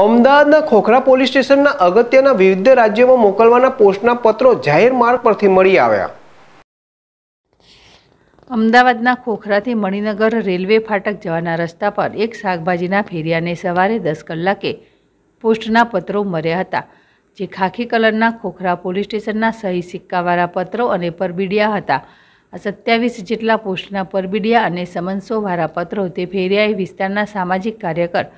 અમદાવાદના ખોખરા પોલીસ સ્ટેશનના અગત્યના વિવિધ રાજ્યોમાં મોકલવાના પોસ્ટના પત્રો જાહેર માર્ગ પરથી મળી આવ્યા અમદાવાદના ખોખરાથી મણિનગર રેલવે ફાટક જવાના રસ્તા પર એક શાકભાજીના ફેરિયાને સવારે દસ કલાકે પોસ્ટના પત્રો મળ્યા હતા જે ખાખી કલરના ખોખરા પોલીસ સ્ટેશનના સહી સિક્કાવાળા પત્રો અને પરબીડિયા હતા આ સત્યાવીસ જેટલા પોસ્ટના પરબીડિયા અને સમન્સોવાળા પત્રો તે ફેરિયાએ વિસ્તારના સામાજિક કાર્યકર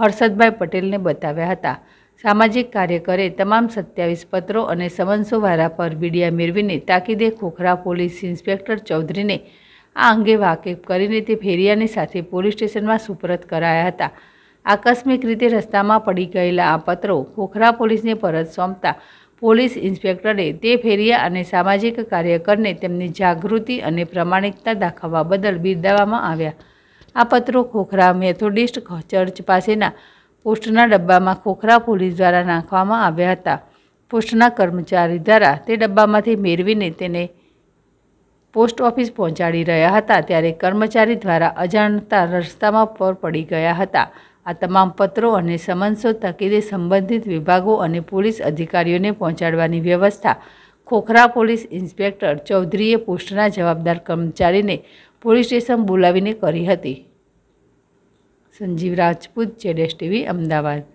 હર્ષદભાઈ પટેલને બતાવ્યા હતા સામાજિક કાર્યકરે તમામ 27 પત્રો અને સમન્સો વારા પર બીડીએ મીરવીને તાકીદે કોખરા પોલીસ ઇન્સ્પેક્ટર ચૌધરીને આ અંગે વાકેફ કરીને તે ફેરિયાને સાથે પોલીસ સ્ટેશનમાં સુપરત કરાવ્યા હતા આકસ્મિક રીતે રસ્તામાં પડી ગયેલા આ પત્રો કોખરા પોલીસને પરત સોંપતા પોલીસ ઇન્સ્પેક્ટરે તે ફેરિયા અને સામાજિક કાર્યકરને તેમની જાગૃતિ અને પ્રમાણિકતા દાખવા બદલ બિરદાવવામાં આવ્યા આ પત્રો કોખરા મેથોડિસ્ટ ચર્ચ પાસેના પોસ્ટના ડબ્બામાં કોખરા પોલીસ દ્વારા નાખવામાં આવ્યા હતા પોસ્ટના કર્મચારી દ્વારા તે ડબ્બામાંથી મેરવીને તેને પોસ્ટ ઓફિસ પહોંચાડી રહ્યા હતા ત્યારે કર્મચારી દ્વારા અજાણતા રસ્તામાં પડ પડી ગયા હતા આ તમામ પત્રો અને સમન્સો તકેદી સંબંધિત વિભાગો અને પોલીસ અધિકારીઓને પહોંચાડવાની વ્યવસ્થા ખોખરા પોલીસ ઇન્સ્પેક્ટર ચૌધરીએ પોસ્ટના જવાબદાર કર્મચારીને પોલીસ સ્ટેશન બોલાવીને કરી હતી સંજીવ રાજપૂત જેડેશ ટીવી અમદાવાદ